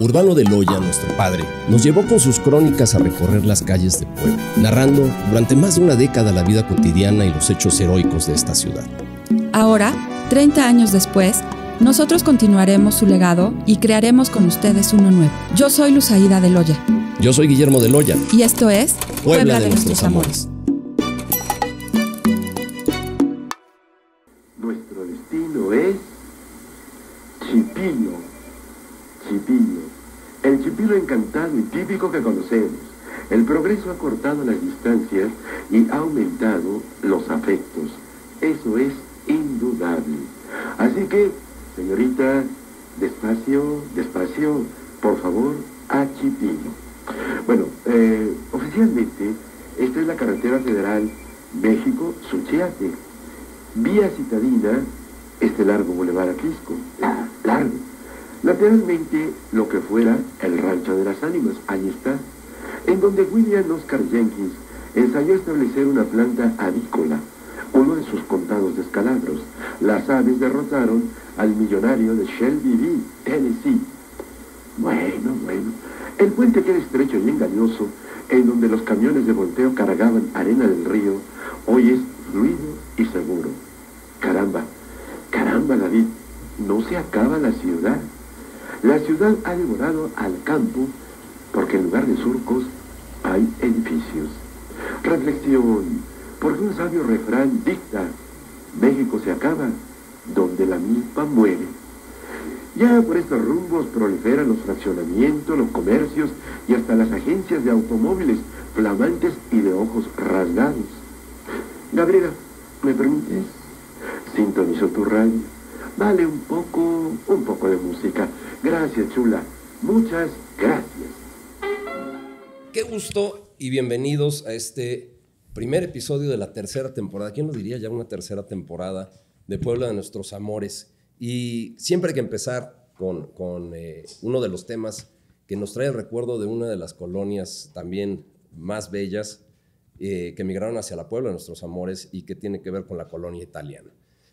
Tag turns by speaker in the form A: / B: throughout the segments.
A: Urbano de Loya, nuestro padre, nos llevó con sus crónicas a recorrer las calles de Puebla, narrando durante más de una década la vida cotidiana y los hechos heroicos de esta ciudad.
B: Ahora, 30 años después, nosotros continuaremos su legado y crearemos con ustedes uno nuevo. Yo soy Luzaida de Loya.
A: Yo soy Guillermo de Loya.
B: Y esto es
C: Puebla, de, nuestros amores. típico que conocemos. El progreso ha cortado las distancias y ha aumentado los afectos. Eso es indudable. Así que, señorita, despacio, despacio, por favor, Chipino. Bueno, eh, oficialmente, esta es la carretera federal México-Suchiate. Vía citadina, este largo bulevar a Crisco. Ah. Largo Lateralmente, lo que fuera el Rancho de las Ánimas, ahí está, en donde William Oscar Jenkins ensayó establecer una planta avícola, uno de sus contados descalabros. Las aves derrotaron al millonario de Shelbyville, Tennessee. Bueno, bueno, el puente que era estrecho y engañoso, en donde los camiones de volteo cargaban arena del río, hoy es fluido y seguro. Caramba, caramba, David, no se acaba la ciudad. La ciudad ha devorado al campo porque en lugar de surcos hay edificios. Reflexión, porque un sabio refrán dicta, México se acaba donde la milpa muere. Ya por estos rumbos proliferan los fraccionamientos, los comercios y hasta las agencias de automóviles flamantes y de ojos rasgados. Gabriela, ¿me preguntes? Sintonizo tu radio. Dale un poco, un poco de música. Gracias, chula. Muchas gracias. Qué
A: gusto y bienvenidos a este primer episodio de la tercera temporada. ¿Quién lo diría ya una tercera temporada de Puebla de Nuestros Amores? Y siempre hay que empezar con, eh, uno de los temas que nos trae el recuerdo de una de las colonias también más bellas eh, que emigraron hacia la Puebla de Nuestros Amores y que tiene que ver con la colonia italiana.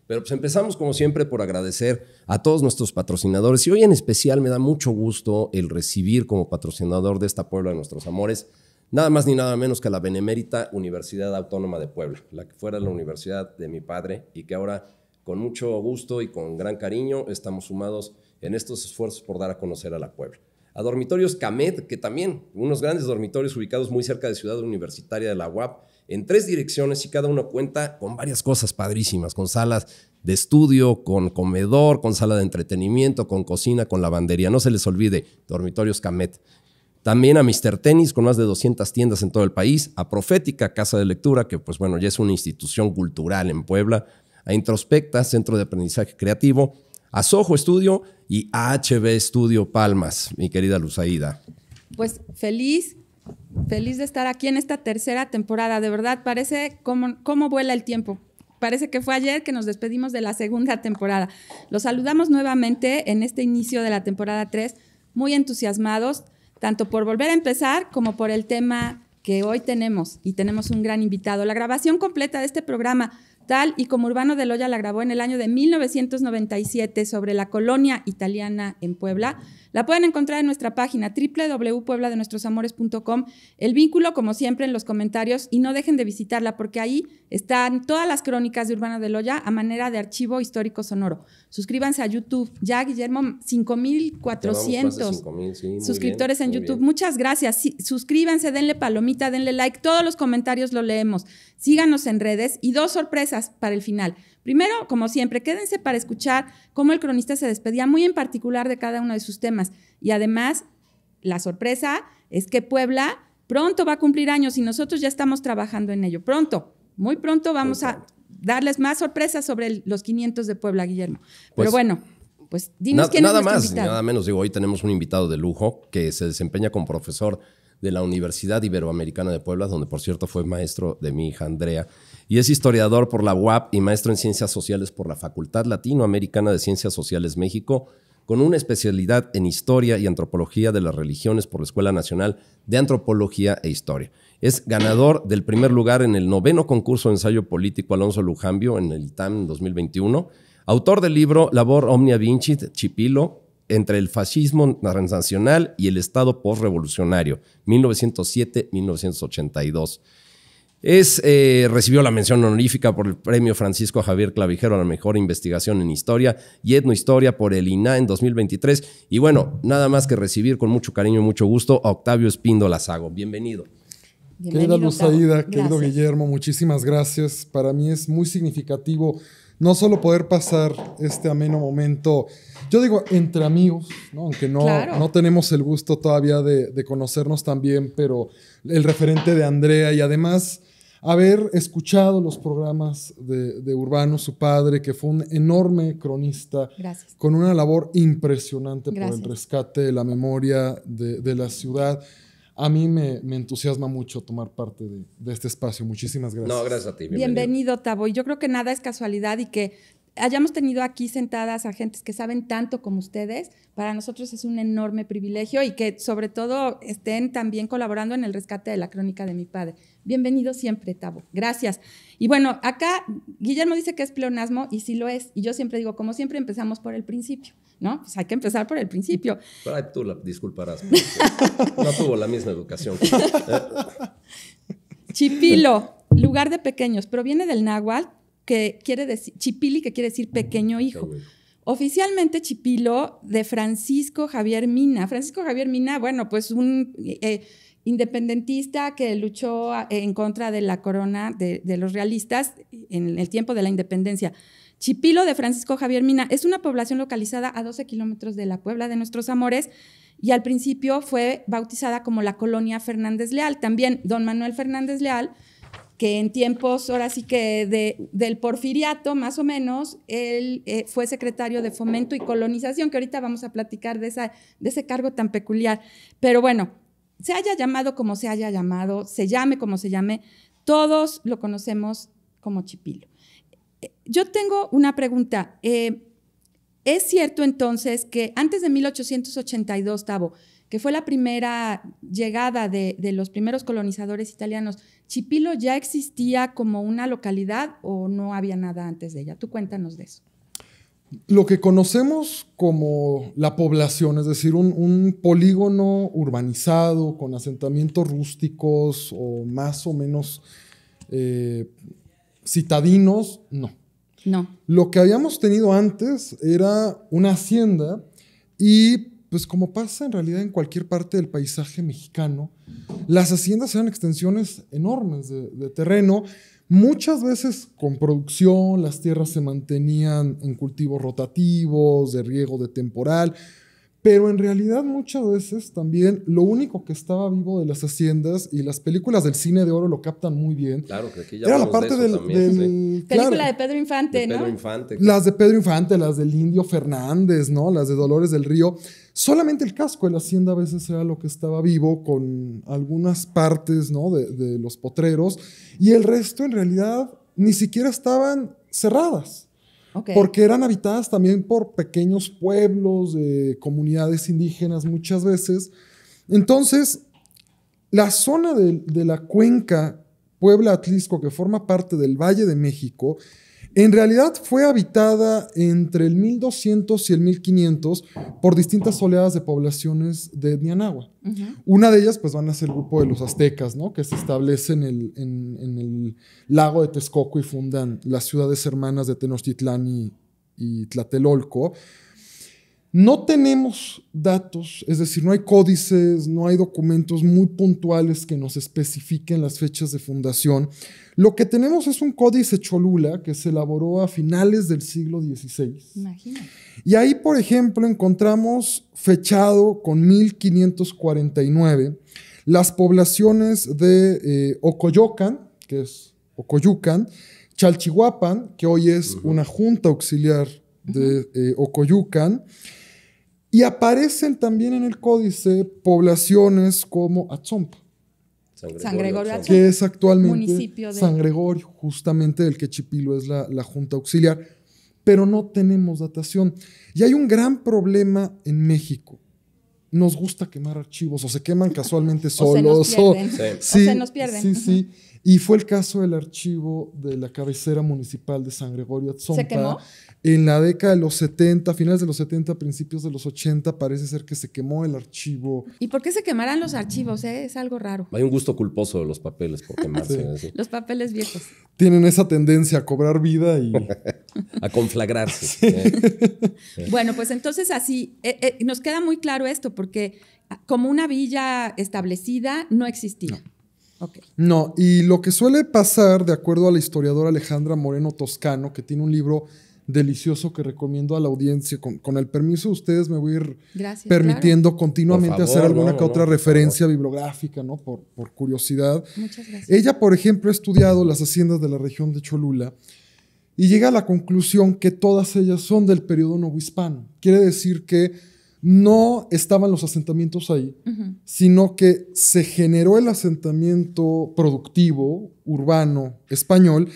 A: Pero pues empezamos como siempre por agradecer a todos nuestros patrocinadores y hoy en especial me da mucho gusto el recibir como patrocinador de esta Puebla de nuestros amores nada más ni nada menos que la Benemérita Universidad Autónoma de Puebla, la que fuera la universidad de mi padre y que ahora con mucho gusto y con gran cariño estamos sumados en estos esfuerzos por dar a conocer a la Puebla. A dormitorios CAMED, que también unos grandes dormitorios ubicados muy cerca de Ciudad Universitaria de la UAP en tres direcciones y cada uno cuenta con varias cosas padrísimas, con salas de estudio, con comedor, con sala de entretenimiento, con cocina, con lavandería. No se les olvide, dormitorios Camet. También a Mr. Tennis con más de 200 tiendas en todo el país, a Profética Casa de Lectura, que pues bueno, ya es una institución cultural en Puebla, a Introspecta, Centro de Aprendizaje Creativo, a Soho Estudio y a HB Estudio Palmas, mi querida Luzaida.
B: Pues feliz Feliz de estar aquí en esta tercera temporada. De verdad, parece como cómo vuela el tiempo. Parece que fue ayer que nos despedimos de la segunda temporada. Los saludamos nuevamente en este inicio de la temporada 3, muy entusiasmados, tanto por volver a empezar como por el tema que hoy tenemos y tenemos un gran invitado. La grabación completa de este programa, tal y como Urbano de Loya la grabó en el año de 1997 sobre la colonia italiana en Puebla, la pueden encontrar en nuestra página www.puebladenuestrosamores.com. El vínculo, como siempre, en los comentarios y no dejen de visitarla porque ahí están todas las crónicas de Urbana de Loya a manera de archivo histórico sonoro. Suscríbanse a YouTube. Ya, Guillermo, 5400
C: suscriptores en YouTube.
B: Muchas gracias. suscríbanse, denle palomita, denle like. Todos los comentarios lo leemos. Síganos en redes y dos sorpresas para el final. Primero, como siempre, quédense para escuchar cómo el cronista se despedía muy en particular de cada uno de sus temas. Y además, la sorpresa es que Puebla pronto va a cumplir años y nosotros ya estamos trabajando en ello. Pronto, muy pronto vamos a darles más sorpresas sobre los 500 de Puebla, Guillermo. Pero pues, bueno, pues dinos que quién nada más, nada menos.
A: Digo, hoy tenemos un invitado de lujo que se desempeña como profesor de la Universidad Iberoamericana de Puebla, donde por cierto fue maestro de mi hija Andrea y es historiador por la UAP y maestro en Ciencias Sociales por la Facultad Latinoamericana de Ciencias Sociales México, con una especialidad en Historia y Antropología de las Religiones por la Escuela Nacional de Antropología e Historia. Es ganador del primer lugar en el noveno concurso de ensayo político Alonso Lujambio en el ITAM en 2021, autor del libro Labor Omnia Vincit Chipilo, entre el fascismo transnacional y el Estado postrevolucionario, 1907-1982. Es, eh, recibió la mención honorífica por el premio Francisco Javier Clavijero a la mejor investigación en historia y etnohistoria por el INA en 2023. Y bueno, nada más que recibir con mucho cariño y mucho gusto a Octavio Espindo Lazago. Bienvenido.
C: Bienvenido querida Luzaida, querido Guillermo,
D: muchísimas gracias. Para mí es muy significativo no solo poder pasar este ameno momento, yo digo entre amigos, ¿no? aunque no, no tenemos el gusto todavía de, de conocernos también pero el referente de Andrea y además haber escuchado los programas de, Urbano, su padre, que fue un enorme cronista, con una labor impresionante por el rescate de la memoria de, la ciudad a mí me, entusiasma mucho tomar parte de, este espacio. Muchísimas gracias. No, gracias a ti. Bienvenido,
B: bienvenido Y yo creo que nada es casualidad y que hayamos tenido aquí sentadas a gentes que saben tanto como ustedes, para nosotros es un enorme privilegio y que sobre todo estén también colaborando en el rescate de la crónica de mi padre. Bienvenido siempre, Tabo. Gracias. Y bueno, acá Guillermo dice que es pleonasmo y sí lo es. Y yo siempre digo, como siempre, empezamos por el principio,
A: ¿no? Pues hay que empezar por el principio. Pero tú la disculparás. No tuvo la misma educación. ¿eh?
B: Chipilo, lugar de pequeños, proviene del náhuatl que quiere decir, Chipili, que quiere decir pequeño hijo. Oficialmente Chipilo de Francisco Javier Mina. Francisco Javier Mina, bueno, pues un eh, independentista que luchó ah, en contra de la corona de, de los realistas en el tiempo de la independencia. Chipilo de Francisco Javier Mina es una población localizada a 12 kilómetros de la Puebla de nuestros amores y al principio fue bautizada como la colonia Fernández Leal. También don Manuel Fernández Leal que en tiempos, ahora sí que del porfiriato, más o menos, él eh, fue secretario de Fomento y Colonización, que ahorita vamos a platicar de, esa, de ese cargo tan peculiar. Pero bueno, se haya llamado como se haya llamado, se llame como se llame, todos lo conocemos como Chipilo. Eh, yo tengo una pregunta. Eh, ¿Es cierto entonces que antes de 1882, Tavo, que fue la primera llegada de, los primeros colonizadores italianos, ¿Chipilo ya existía como una localidad o no había nada antes de ella? Tú cuéntanos de eso.
D: Lo que conocemos como la población, es decir, un, polígono urbanizado con asentamientos rústicos o más o menos eh, citadinos, no. No. Lo que habíamos tenido antes era una hacienda y pues como pasa en realidad en cualquier parte del paisaje mexicano, las haciendas eran extensiones enormes de, terreno, muchas veces con producción, las tierras se mantenían en cultivos rotativos, de riego de temporal, pero en realidad muchas veces también lo único que estaba vivo de las haciendas y las películas del cine de oro lo captan muy bien.
A: Claro, que era la parte del,
D: película
B: de Pedro Infante,
A: ¿no? Las de
D: Pedro Infante, las del Indio Fernández, ¿no? Las de Dolores del Río. Solamente el casco de la hacienda a veces era lo que estaba vivo con algunas partes ¿no? de, los potreros y el resto en realidad ni siquiera estaban cerradas. Porque eran habitadas también por pequeños pueblos, comunidades indígenas muchas veces. Entonces, la zona de, de la cuenca Puebla-Atlisco, que forma parte del Valle de México, en realidad fue habitada entre el 1200 y el 1500 por distintas oleadas de poblaciones de etnia Una de ellas pues van a ser el grupo de los aztecas, ¿no? Que se establece en el, lago de Texcoco y fundan las ciudades hermanas de Tenochtitlán y, y Tlatelolco no tenemos datos, es decir, no hay códices, no hay documentos muy puntuales que nos especifiquen las fechas de fundación. Lo que tenemos es un códice Cholula que se elaboró a finales del siglo XVI. Imagínate. Y ahí, por ejemplo, encontramos fechado con 1549 las poblaciones de eh, Ocoyocan, que es Ocoyucan, Chalchihuapan, que hoy es una junta auxiliar de y aparecen también en el códice poblaciones como Atsompa,
B: San Gregorio, que es actualmente Municipio de... San
D: Gregorio, justamente del que Chipilo es la, la junta auxiliar, pero no tenemos datación. Y hay un gran problema en México nos gusta quemar archivos o se queman casualmente solos o se nos pierden. sí, o se nos pierden. Sí, sí. Y fue el caso del archivo de la cabecera municipal de San Gregorio Atzompa. ¿Se quemó? En la década de los 70, finales de los 70, principios de los 80, parece ser que se quemó el archivo.
B: ¿Y por qué se quemarán los archivos? Eh? Es algo raro.
D: Hay
A: un gusto culposo de los
D: papeles por quemarse. Los
B: papeles viejos.
D: Tienen esa tendencia a cobrar vida y...
A: a conflagrarse.
B: bueno, pues entonces así, eh, eh, nos queda muy claro esto, porque como una villa establecida no existía.
D: No, y lo que suele pasar, de acuerdo a la historiadora Alejandra Moreno Toscano, que tiene un libro delicioso que recomiendo a la audiencia, con, el permiso de ustedes me voy a ir
C: permitiendo continuamente hacer alguna que otra referencia
D: bibliográfica, ¿no? Por, curiosidad. Muchas gracias. Ella, por ejemplo, ha estudiado las haciendas de la región de Cholula y llega a la conclusión que todas ellas son del periodo novohispano. Quiere decir que no estaban los asentamientos ahí, sino que se generó el asentamiento productivo, urbano, español,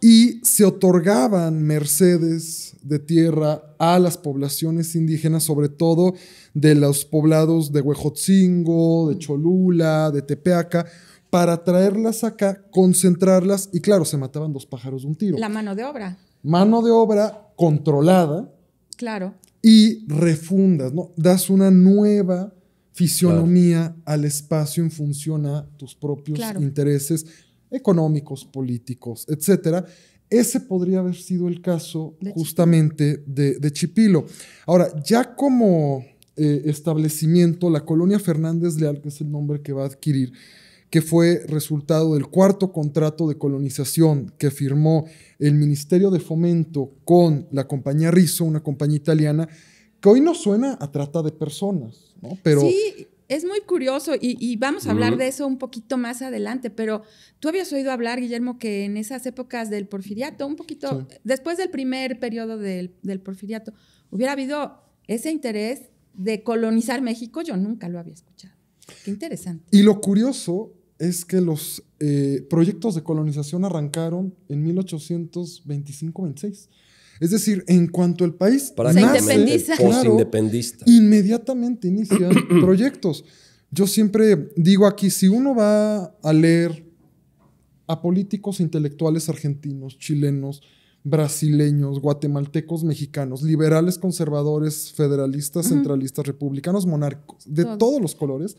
D: y se otorgaban mercedes de tierra a las poblaciones indígenas, sobre todo de los poblados de Huejotzingo, de Cholula, de Tepeaca, para traerlas acá, concentrarlas y claro, se mataban dos pájaros de un tiro. La
B: mano de obra.
D: Mano de obra controlada. Claro y refundas, ¿no? Das una nueva fisionomía al espacio en función a tus propios intereses económicos, políticos, etcétera. Ese podría haber sido el caso justamente de, Chipilo. Ahora, ya como eh, establecimiento, la colonia Fernández Leal, que es el nombre que va a adquirir, que fue resultado del cuarto contrato de colonización que firmó el Ministerio de Fomento con la compañía Rizzo, una compañía italiana, que hoy no suena a trata de personas, Pero, sí,
B: es muy curioso y, vamos a hablar de eso un poquito más adelante, pero tú habías oído hablar, Guillermo, que en esas épocas del porfiriato, un poquito después del primer periodo del, del porfiriato, hubiera habido ese interés de colonizar México, yo nunca lo había escuchado. Qué interesante.
D: Y lo curioso es que los eh, proyectos de colonización arrancaron en 1825-26. Es decir, en cuanto el país se independiza. inmediatamente inician proyectos. Yo siempre digo aquí, si uno va a leer a políticos intelectuales argentinos, chilenos, brasileños, guatemaltecos, mexicanos, liberales, conservadores, federalistas, centralistas, republicanos, monarcos, de todos los colores,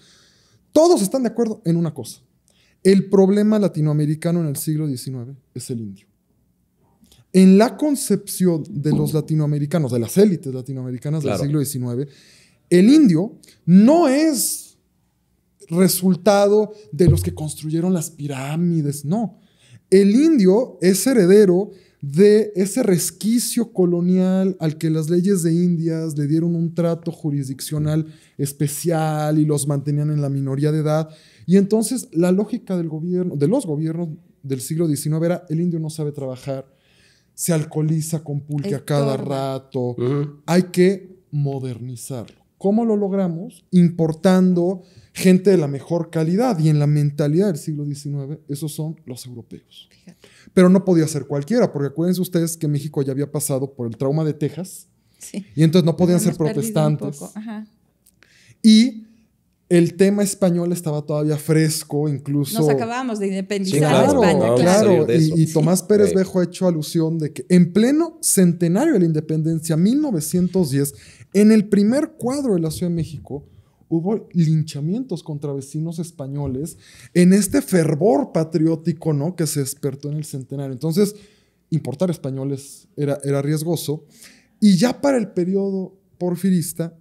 D: todos están de acuerdo en una cosa. El problema latinoamericano en el siglo XIX es el indio. En la concepción de los latinoamericanos, de las élites latinoamericanas del siglo XIX, el indio no es resultado de los que construyeron las pirámides, no. El indio es heredero de ese resquicio colonial al que las leyes de Indias le dieron un trato jurisdiccional especial y los mantenían en la minoría de edad. Y entonces la lógica del gobierno, de los gobiernos del siglo XIX era el indio no sabe trabajar, se alcoholiza con pulque a cada rato, hay que modernizarlo. ¿Cómo lo logramos? Importando gente de la mejor calidad y en la mentalidad del siglo XIX, esos son los europeos. Pero no podía ser cualquiera, porque acuérdense ustedes que México ya había pasado por el trauma de Texas y entonces no podían ser protestantes. Y el tema español estaba todavía fresco, incluso. Nos
B: acabamos de independizar
D: España, claro. Y, Tomás Pérez sí. Bejo ha hecho alusión de que en pleno centenario de la independencia, 1910, en el primer cuadro de la Ciudad de México, hubo linchamientos contra vecinos españoles en este fervor patriótico, ¿no? Que se despertó en el centenario. Entonces, importar españoles era, era riesgoso. Y ya para el periodo porfirista,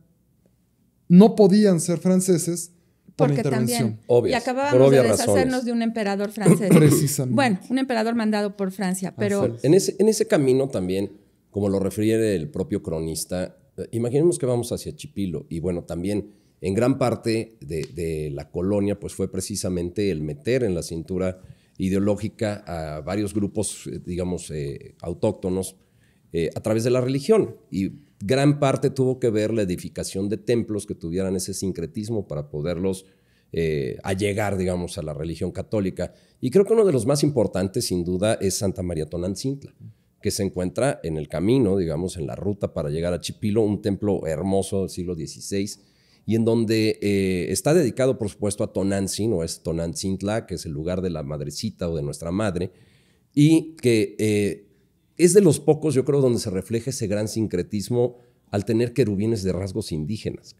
D: no podían ser franceses
B: por Porque intervención. También, y acabábamos de deshacernos de un emperador francés. Precisamente. Bueno, un emperador mandado por Francia, ah, pero... En
A: ese, camino también, como lo refiere el propio cronista, eh, imaginemos que vamos hacia Chipilo y bueno, también en gran parte de, la colonia, pues fue precisamente el meter en la cintura ideológica a varios grupos, eh, digamos, eh, autóctonos a través de la religión. Y gran parte tuvo que ver la edificación de templos que tuvieran ese sincretismo para poderlos eh, allegar, digamos, a la religión católica. Y creo que uno de los más importantes, sin duda, es Santa María Tonantzintla, que se encuentra en el camino, digamos, en la ruta para llegar a Chipilo, un templo hermoso del siglo XVI, y en donde eh, está dedicado, por supuesto, a Tonantzin, o es Tonantzintla, que es el lugar de la madrecita o de nuestra madre, y que... Eh, es de los pocos, yo creo, donde se refleja ese gran sincretismo al tener querubines de rasgos indígenas.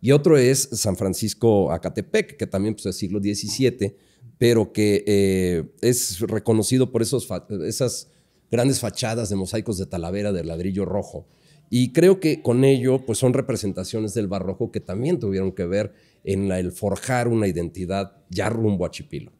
A: Y otro es San Francisco Acatepec, que también pues, es siglo XVII, pero que eh, es reconocido por esos esas grandes fachadas de mosaicos de talavera de ladrillo rojo. Y creo que con ello pues, son representaciones del barroco que también tuvieron que ver en el forjar una identidad ya rumbo a Chipilo.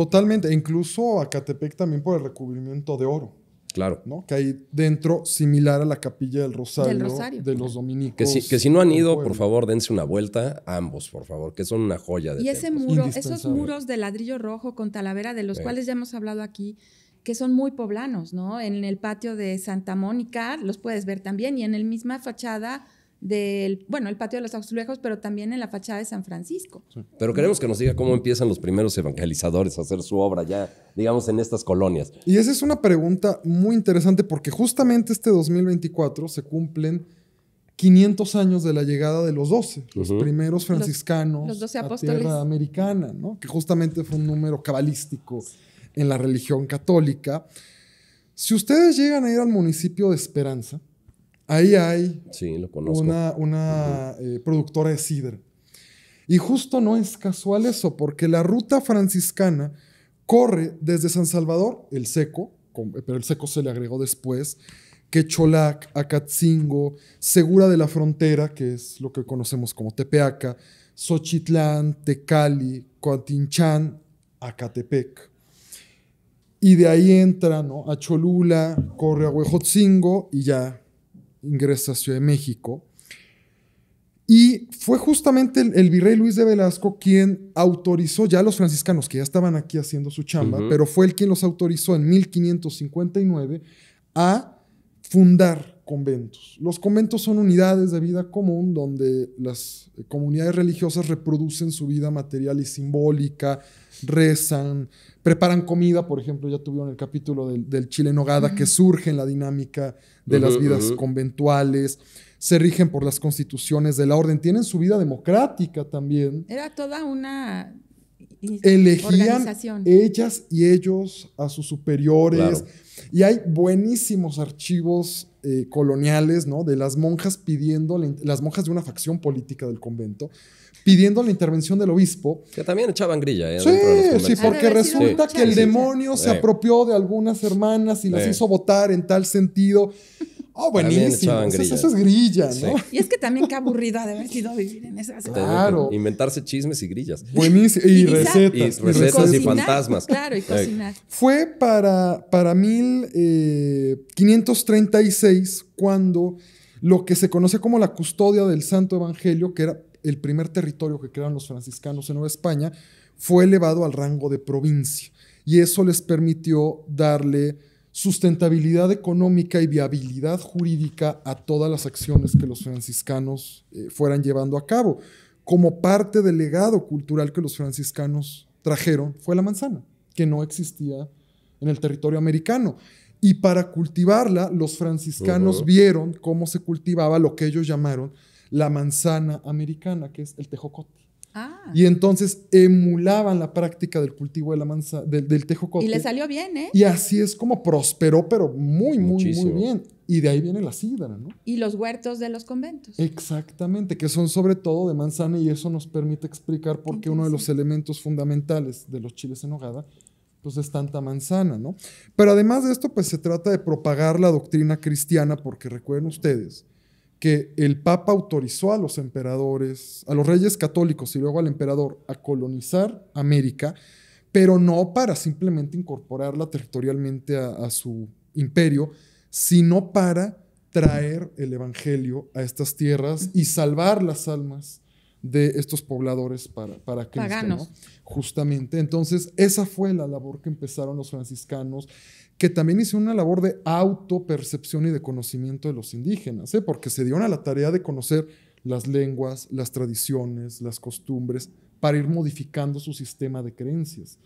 D: Totalmente, e incluso Catepec también por el recubrimiento de oro. Claro. ¿no? Que hay dentro similar a la capilla del Rosario, de los dominicos. Que si,
A: que si no han ido, por favor, dense una vuelta, ambos, por favor, que son una joya Y ese muro, esos muros
B: de ladrillo rojo con talavera, de los eh. cuales ya hemos hablado aquí, que son muy poblanos, ¿no? En el patio de Santa Mónica los puedes ver también y en la misma fachada del, bueno, el patio de los azulejos, pero también en la fachada de San Francisco.
A: Pero queremos que nos diga cómo empiezan los primeros evangelizadores a hacer su obra ya, digamos, en estas colonias.
D: Y esa es una pregunta muy interesante porque justamente este 2024 se cumplen 500 años de la llegada de los 12, los primeros franciscanos los, a americana, ¿no? que justamente fue un número cabalístico en la religión católica. Si ustedes llegan a ir al municipio de Esperanza, Ahí hay una, eh, productora de sidra. Y justo no es casual eso, porque la ruta franciscana corre desde San Salvador, el seco, pero el seco se le agregó después, que Acatzingo, Segura de la Frontera, que es lo que conocemos como Tepeaca, Xochitlán, Tecali, Coatinchán, Acatepec. Y de ahí entra a Cholula, corre a Huejotzingo y ya ingresa a Ciudad de México. Y fue justamente el, virrey Luis de Velasco quien autorizó ya a los franciscanos, que ya estaban aquí haciendo su chamba, pero fue el quien los autorizó en 1559 a fundar conventos. Los conventos son unidades de vida común donde las eh, comunidades religiosas reproducen su vida material y simbólica, rezan, preparan comida, por ejemplo, ya tuvieron el capítulo del, chile en que surge en la dinámica de las vidas conventuales, se rigen por las constituciones de la orden, tienen su vida democrática también.
B: Era toda una elegían
D: ellas y ellos a sus superiores y hay buenísimos archivos eh, coloniales, ¿no? De las monjas pidiendo, las monjas de una facción política del convento pidiendo la intervención del obispo.
A: Que también echaban grilla. ¿eh? Sí,
D: porque resulta que el demonio se apropió de algunas hermanas y las hizo votar en tal sentido. Oh, buenísimo. Entonces, eso es grilla, ¿no?
B: Y es que también qué aburrido de haber sido
A: vivir en esas Claro. Inventarse chismes y grillas. Buenísimo. Y, recetas. Y recetas y, fantasmas. Claro, y cocinar.
D: Fue para, para 1536 eh, cuando lo que se conoce como la custodia del Santo Evangelio, que era el primer territorio que crearon los franciscanos en Nueva España, fue elevado al rango de provincia. Y eso les permitió darle sustentabilidad económica y viabilidad jurídica a todas las acciones que los franciscanos eh, fueran llevando a cabo. Como parte del legado cultural que los franciscanos trajeron fue la manzana, que no existía en el territorio americano. Y para cultivarla, los franciscanos vieron cómo se cultivaba lo que ellos llamaron la manzana americana, que es el tejocote. Ah. Y entonces emulaban la práctica del cultivo de la manzana, del, tejocote. Y le
B: salió bien, ¿eh? Y
D: así es como prosperó, pero muy, muy, muy bien. Y de ahí viene la sidra, ¿no?
B: Y los huertos de los conventos.
D: Exactamente, que son sobre todo de manzana y eso nos permite explicar por qué uno de los elementos fundamentales de los chiles en hogada pues es tanta manzana, ¿no? Pero además de esto, pues se trata de propagar la doctrina cristiana, porque recuerden ustedes que el Papa autorizó a los emperadores, a los reyes católicos y luego al emperador a colonizar América, pero no para simplemente incorporarla territorialmente a, su imperio, sino para traer el Evangelio a estas tierras y salvar las almas de estos pobladores para, para Cristo. Justamente. Entonces, esa fue la labor que empezaron los franciscanos, que también hizo una labor de autopercepción y de conocimiento de los indígenas, ¿eh? porque se dieron a la tarea de conocer las lenguas, las tradiciones, las costumbres, para ir modificando su sistema de creencias.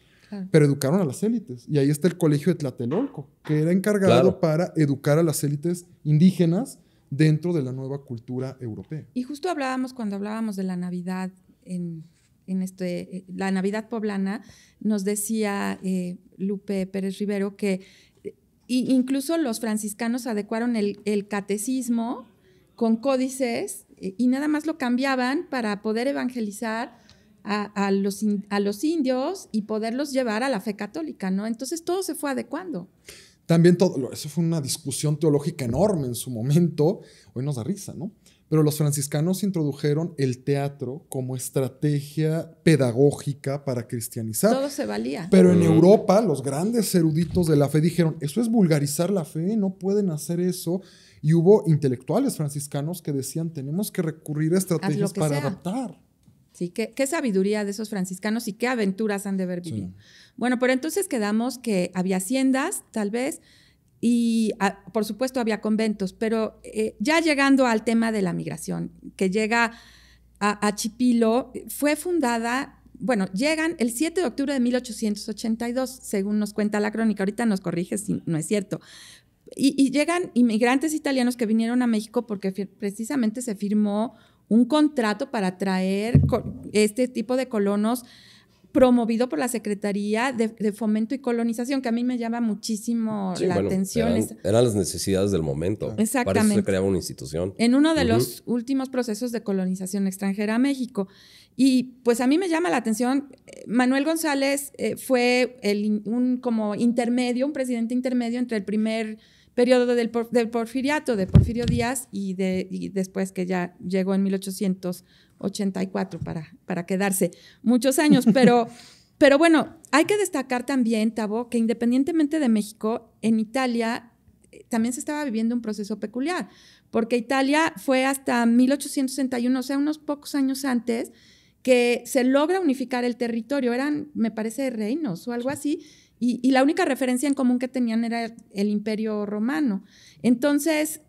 D: Pero educaron a las élites. Y ahí está el colegio de Tlatelolco, que era encargado para educar a las élites indígenas dentro de la nueva cultura europea.
B: Y justo hablábamos cuando hablábamos de la Navidad en en este, eh, la Navidad Poblana, nos decía eh, Lupe Pérez Rivero que eh, incluso los franciscanos adecuaron el, catecismo con códices y nada más lo cambiaban para poder evangelizar a, los a, los, indios y poderlos llevar a la fe católica, ¿no? Entonces todo se fue adecuando.
D: También todo, eso fue una discusión teológica enorme en su momento, hoy nos da risa, ¿no? Pero los franciscanos introdujeron el teatro como estrategia pedagógica para cristianizar.
B: Todo se valía. Pero en
D: Europa, los grandes eruditos de la fe dijeron, eso es vulgarizar la fe, no pueden hacer eso. Y hubo intelectuales franciscanos que decían, tenemos que recurrir a estrategias para adaptar.
B: Sí, qué, sabiduría de esos franciscanos y qué aventuras han de haber vivido. Bueno, pero entonces quedamos que había haciendas, tal vez, y ah, por supuesto había conventos, pero eh, ya llegando al tema de la migración, que llega a, Chipilo, fue fundada bueno, llegan el 7 de octubre de 1882, según nos cuenta la crónica. Ahorita nos corrige si no es cierto. y, llegan inmigrantes italianos que vinieron a México porque precisamente se firmó un contrato para traer este tipo de colonos promovido por la Secretaría de, Fomento y Colonización, que a mí me llama muchísimo la atención.
A: Eran, las necesidades del momento. Exactamente. Para se creaba una institución. En uno de los
B: últimos procesos de colonización extranjera a México. Y pues a mí me llama la atención, eh, Manuel González eh, fue un como intermedio, un presidente intermedio entre el primer periodo del, porfiriato de Porfirio Díaz y, de, después que ya llegó en 1800 84 para, para quedarse muchos años, pero, pero bueno, hay que destacar también, Tabo, que independientemente de México, en Italia eh, también se estaba viviendo un proceso peculiar, porque Italia fue hasta 1861, o sea, unos pocos años antes, que se logra unificar el territorio, eran, me parece, reinos o algo así, y, la única referencia en común que tenían era el imperio romano. Entonces,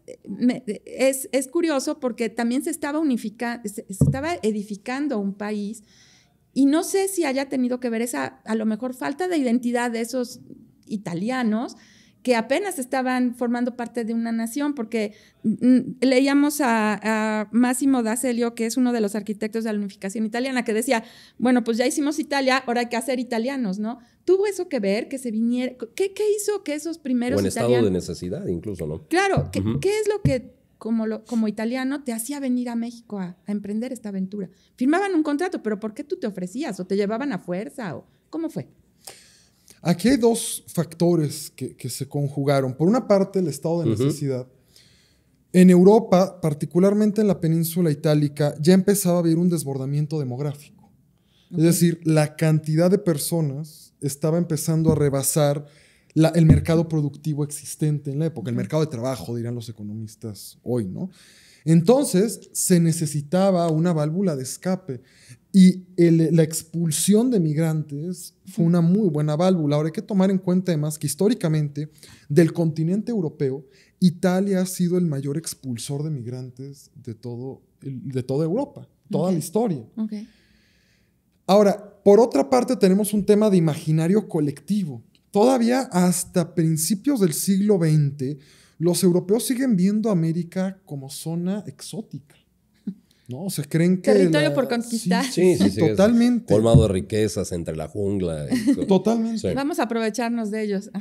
B: es, curioso porque también se estaba unificando, estaba edificando un país y no sé si haya tenido que ver esa, a lo mejor, falta de identidad de esos italianos que apenas estaban formando parte de una nación, porque mm, leíamos a, a D'Acelio, que es uno de los arquitectos de la unificación italiana, que decía, bueno, pues ya hicimos Italia, ahora hay que hacer italianos, ¿no? ¿Tuvo eso que ver que se viniera? ¿Qué, qué hizo que esos primeros... O estado de
A: necesidad incluso, ¿no?
B: Claro, ¿qué, es lo que como, lo, como italiano te hacía venir a México a, emprender esta aventura? Firmaban un contrato, pero ¿por qué tú te ofrecías? ¿O te llevaban a fuerza? ¿O ¿Cómo fue?
D: Aquí hay dos factores que, que se conjugaron. Por una parte, el estado de necesidad. En Europa, particularmente en la península itálica, ya empezaba a haber un desbordamiento demográfico. Es decir, la cantidad de personas estaba empezando a rebasar el mercado productivo existente en la época, el mercado de trabajo, dirán los economistas hoy, ¿no? Entonces se necesitaba una válvula de escape y la expulsión de migrantes fue una muy buena válvula. Ahora hay que tomar en cuenta además que históricamente del continente europeo, Italia ha sido el mayor expulsor de migrantes de, todo, de toda Europa, toda la historia. Okay. Ahora, por otra parte, tenemos un tema de imaginario colectivo. Todavía hasta principios del siglo XX, los europeos siguen viendo a América como zona exótica. ¿no? se creen que.
A: Territorio por
B: conquistar. Sí,
A: totalmente. Colmado de riquezas entre la jungla. totalmente.
B: Vamos a aprovecharnos de ellos.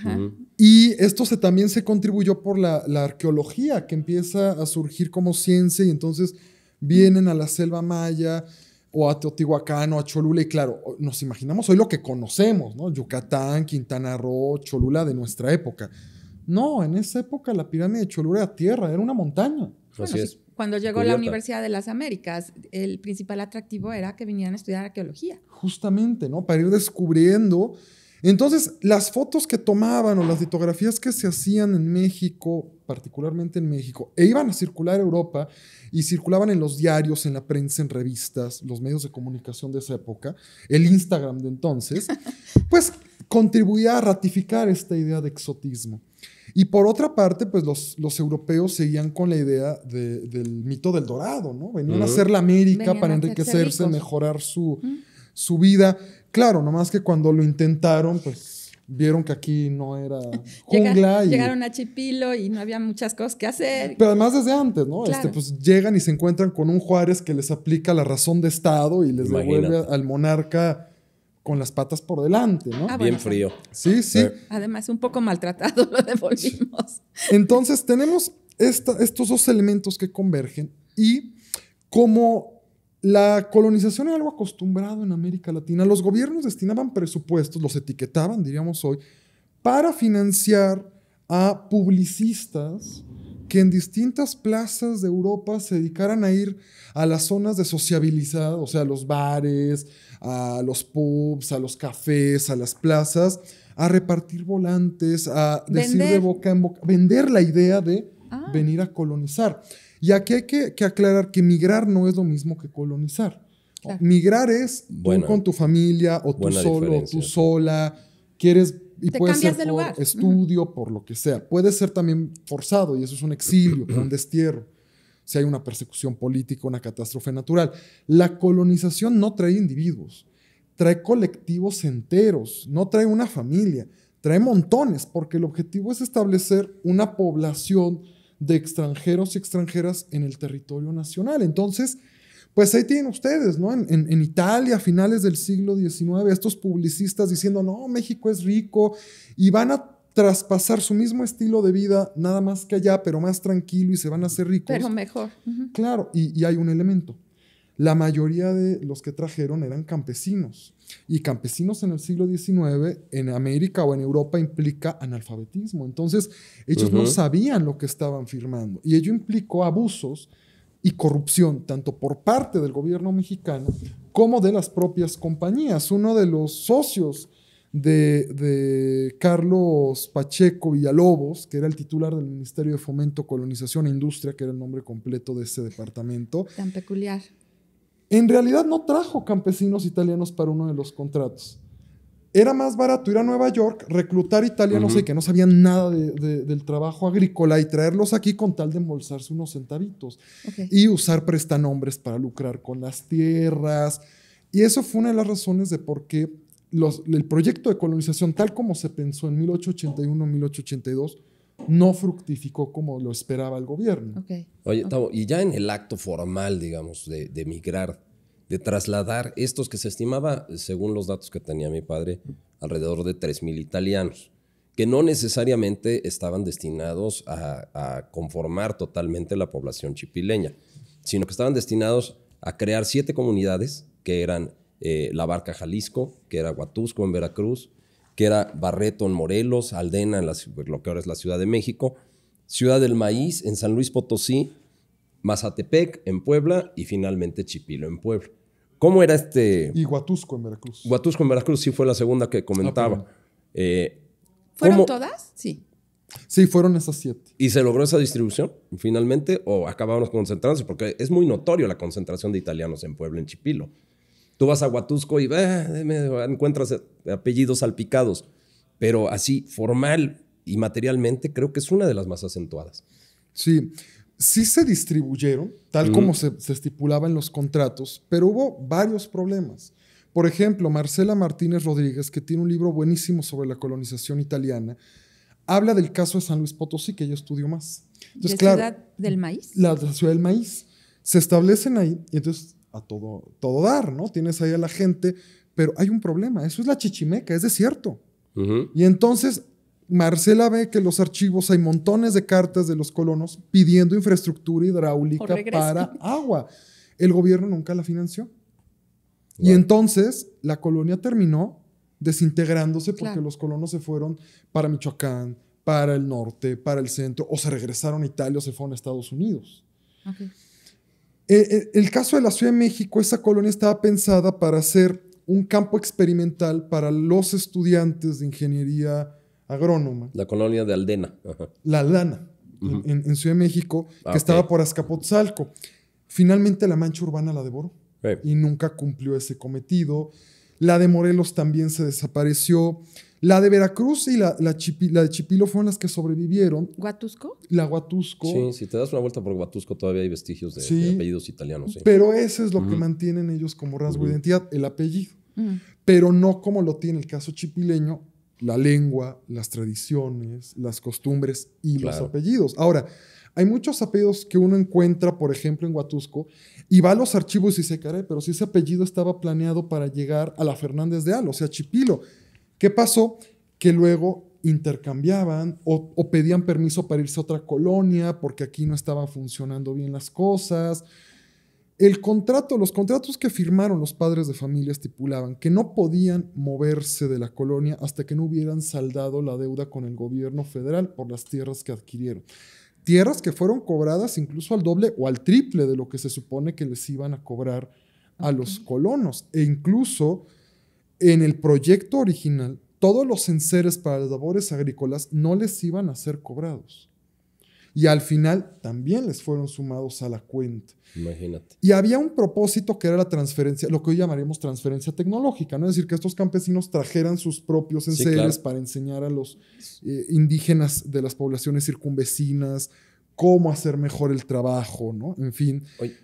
D: Y esto se, también se contribuyó por la, la, arqueología, que empieza a surgir como ciencia y entonces vienen a la selva maya o a Teotihuacán o a Cholula. Y claro, nos imaginamos hoy lo que conocemos, ¿no? Yucatán, Quintana Roo, Cholula de nuestra época. No, en esa época la pirámide de Cholula era tierra, era una montaña. Así
B: Cuando llegó la Universidad de las Américas, el principal atractivo era que vinieran a estudiar arqueología.
D: Justamente, ¿no? Para ir descubriendo entonces, las fotos que tomaban o las litografías que se hacían en México, particularmente en México, e iban a circular a Europa y circulaban en los diarios, en la prensa, en revistas, los medios de comunicación de esa época, el Instagram de entonces, pues contribuía a ratificar esta idea de exotismo. Y por otra parte, pues los, europeos seguían con la idea del mito del dorado, ¿no? Venían a hacer la América para enriquecerse, mejorar su, su vida. Claro, nomás que cuando lo intentaron, pues vieron que aquí no era jungla. llegaron,
B: a Chipilo y no había muchas cosas que hacer. Pero
D: además desde antes, ¿no? Este, pues llegan y se encuentran con un Juárez que les aplica la razón de Estado y les devuelve al monarca con las patas por delante, ¿no? Ah, Bien frío. Sí, sí.
B: Además, un poco maltratado lo devolvimos.
D: Entonces, tenemos estos dos elementos que convergen y cómo la colonización era algo acostumbrado en América Latina. Los gobiernos destinaban presupuestos, los etiquetaban, diríamos hoy, para financiar a publicistas que en distintas plazas de Europa se dedicaran a ir a las zonas de sociabilidad, o sea, a los bares, a los pubs, a los cafés, a las plazas, a repartir volantes, a decir vender. de boca en boca, vender la idea de ah. venir a colonizar. Y aquí hay que, aclarar que migrar no es lo mismo que colonizar. Migrar es ir con tu familia o tú solo tú sola, quieres y puede ser por estudio, por lo que sea. Puede ser también forzado y eso es un exilio, un destierro. Si hay una persecución política, una catástrofe natural. La colonización no trae individuos, trae colectivos enteros, no trae una familia, trae montones, porque el objetivo es establecer una población de extranjeros y extranjeras en el territorio nacional. Entonces, pues ahí tienen ustedes, ¿no? En, Italia, a finales del siglo XIX, estos publicistas diciendo, no, México es rico y van a traspasar su mismo estilo de vida, nada más que allá, pero más tranquilo y se van a hacer ricos. Pero mejor. Claro, y hay un elemento. La mayoría de los que trajeron eran campesinos. Y campesinos en el siglo XIX, en América o en Europa, implica analfabetismo. Entonces, ellos no sabían lo que estaban firmando. Y ello implicó abusos y corrupción, tanto por parte del gobierno mexicano como de las propias compañías. Uno de los socios de, de, Carlos Pacheco Villalobos, que era el titular del Ministerio de Fomento, Colonización e Industria, que era el nombre completo de ese departamento. Tan peculiar en realidad no trajo campesinos italianos para uno de los contratos. Era más barato ir a Nueva York, reclutar italianos y que no sabían nada del trabajo agrícola y traerlos aquí con tal de embolsarse unos centavitos y usar prestanombres para lucrar con las tierras. Y eso fue una de las razones de por qué los, el proyecto de colonización, tal como se pensó en 1881-1882, no fructificó como lo esperaba el gobierno.
A: Oye, y ya en el acto formal, digamos, de, de migrar de trasladar estos que se estimaba, según los datos que tenía mi padre, alrededor de 3.000 italianos, que no necesariamente estaban destinados a, conformar totalmente la población chipileña, sino que estaban destinados a crear siete comunidades, que eran eh, La Barca Jalisco, que era Huatusco en Veracruz, que era Barreto en Morelos, Aldena en lo que ahora es la Ciudad de México, Ciudad del Maíz en San Luis Potosí, Mazatepec en Puebla y finalmente Chipilo en Puebla. ¿Cómo era este...?
D: Y Huatusco en Veracruz.
A: Huatusco en Veracruz sí fue la segunda que comentaba. Ah, eh, ¿Fueron
D: todas? Sí.
A: Sí, fueron esas siete. ¿Y se logró esa distribución finalmente o acabamos concentrándose? Porque es muy notorio la concentración de italianos en Puebla, en Chipilo. Tú vas a Huatusco y eh, encuentras apellidos salpicados, pero así formal y materialmente creo que es una de las más acentuadas.
D: Sí, sí se distribuyeron, tal como se, estipulaba en los contratos, pero hubo varios problemas. Por ejemplo, Marcela Martínez Rodríguez, que tiene un libro buenísimo sobre la colonización italiana, habla del caso de San Luis Potosí, que ella estudió más. ¿La ciudad
B: del maíz?
D: La, ciudad del maíz. Se establecen ahí y entonces a todo, todo dar, ¿no? Tienes ahí a la gente, pero hay un problema. Eso es la chichimeca, es desierto. cierto Y entonces Marcela ve que los archivos hay montones de cartas de los colonos pidiendo infraestructura hidráulica para agua. El gobierno nunca la financió. Y entonces la colonia terminó desintegrándose porque los colonos se fueron para Michoacán, para el norte, para el centro, o se regresaron a Italia o se fueron a Estados Unidos. Eh, eh, el caso de la Ciudad de México, esa colonia estaba pensada para ser un campo experimental para los estudiantes de ingeniería agrónoma.
A: La colonia de Aldena.
D: La Lana, en, Ciudad de México, que ah, estaba por Azcapotzalco. Finalmente la mancha urbana la devoró y nunca cumplió ese cometido. La de Morelos también se desapareció. La de Veracruz y la, de Chipilo fueron las que sobrevivieron. ¿Guatusco? La Guatusco. Sí,
A: si te das una vuelta por Guatusco todavía hay vestigios de, apellidos italianos. Pero eso es lo que
D: mantienen ellos como rasgo de identidad, el apellido. Mm. Pero no como lo tiene el caso chipileño, la lengua, las tradiciones, las costumbres y los apellidos. Ahora, hay muchos apellidos que uno encuentra, por ejemplo, en Huatusco, y va a los archivos y dice, caray, pero si ese apellido estaba planeado para llegar a la Fernández de Al, o sea, Chipilo. ¿Qué pasó? Que luego intercambiaban o, o pedían permiso para irse a otra colonia porque aquí no estaban funcionando bien las cosas el contrato, los contratos que firmaron los padres de familia estipulaban que no podían moverse de la colonia hasta que no hubieran saldado la deuda con el gobierno federal por las tierras que adquirieron. Tierras que fueron cobradas incluso al doble o al triple de lo que se supone que les iban a cobrar a los colonos. E incluso en el proyecto original, todos los enseres para las labores agrícolas no les iban a ser cobrados y al final también les fueron sumados a la cuenta.
A: Imagínate.
D: Y había un propósito que era la transferencia, lo que hoy llamaríamos transferencia tecnológica, ¿no? Es decir, que estos campesinos trajeran sus propios enseres para enseñar a los eh, indígenas de las poblaciones circunvecinas cómo hacer mejor el trabajo, ¿no? En fin.
A: Oye,